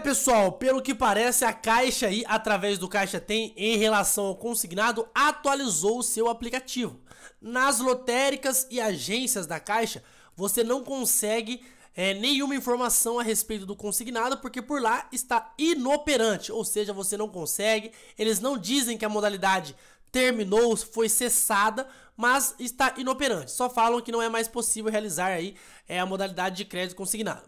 pessoal, pelo que parece, a Caixa aí, através do Caixa Tem, em relação ao consignado, atualizou o seu aplicativo. Nas lotéricas e agências da Caixa, você não consegue é, nenhuma informação a respeito do consignado, porque por lá está inoperante, ou seja, você não consegue, eles não dizem que a modalidade terminou, foi cessada, mas está inoperante. Só falam que não é mais possível realizar aí é, a modalidade de crédito consignado.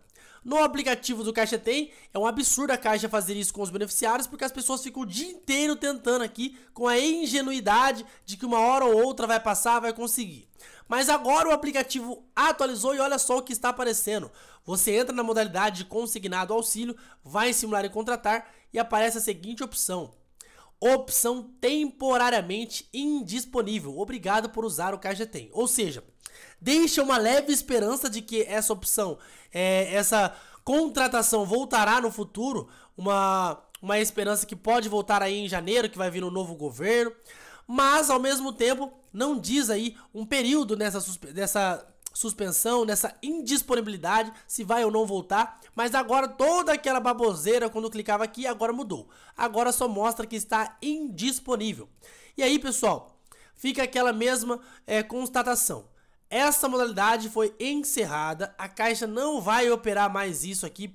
No aplicativo do Caixa Tem, é um absurdo a Caixa fazer isso com os beneficiários, porque as pessoas ficam o dia inteiro tentando aqui, com a ingenuidade de que uma hora ou outra vai passar, vai conseguir. Mas agora o aplicativo atualizou e olha só o que está aparecendo. Você entra na modalidade de consignado auxílio, vai em simular e contratar e aparece a seguinte opção opção temporariamente indisponível. Obrigado por usar o Caixa Tem. Ou seja, deixa uma leve esperança de que essa opção, é, essa contratação voltará no futuro, uma, uma esperança que pode voltar aí em janeiro, que vai vir um novo governo, mas ao mesmo tempo não diz aí um período nessa, nessa suspensão, nessa indisponibilidade, se vai ou não voltar. Mas agora toda aquela baboseira quando clicava aqui, agora mudou. Agora só mostra que está indisponível. E aí, pessoal, fica aquela mesma é, constatação. Essa modalidade foi encerrada, a Caixa não vai operar mais isso aqui.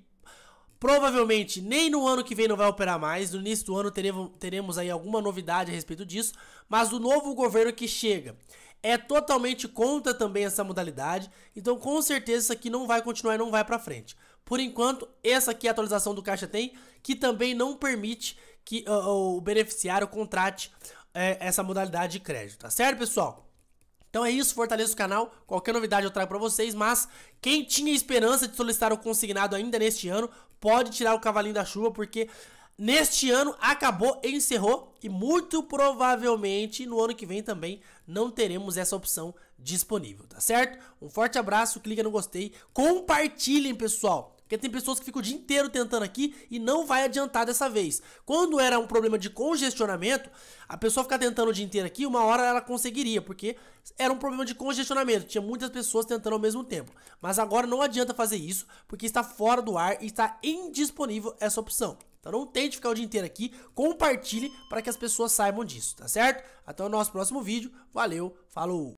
Provavelmente nem no ano que vem não vai operar mais. No início do ano teremos, teremos aí alguma novidade a respeito disso. Mas o novo governo que chega é totalmente contra também essa modalidade. Então, com certeza, isso aqui não vai continuar e não vai para frente. Por enquanto, essa aqui é a atualização do Caixa Tem, que também não permite que uh, o beneficiário contrate uh, essa modalidade de crédito, tá certo, pessoal? Então é isso, fortaleça o canal. Qualquer novidade eu trago para vocês, mas quem tinha esperança de solicitar o consignado ainda neste ano, pode tirar o cavalinho da chuva, porque neste ano acabou, encerrou e muito provavelmente no ano que vem também não teremos essa opção disponível, tá certo? Um forte abraço, clica no gostei, compartilhem, pessoal. Porque tem pessoas que ficam o dia inteiro tentando aqui e não vai adiantar dessa vez. Quando era um problema de congestionamento, a pessoa ficar tentando o dia inteiro aqui, uma hora ela conseguiria, porque era um problema de congestionamento. Tinha muitas pessoas tentando ao mesmo tempo. Mas agora não adianta fazer isso, porque está fora do ar e está indisponível essa opção. Então não tente ficar o dia inteiro aqui, compartilhe para que as pessoas saibam disso, tá certo? Até o nosso próximo vídeo. Valeu, falou!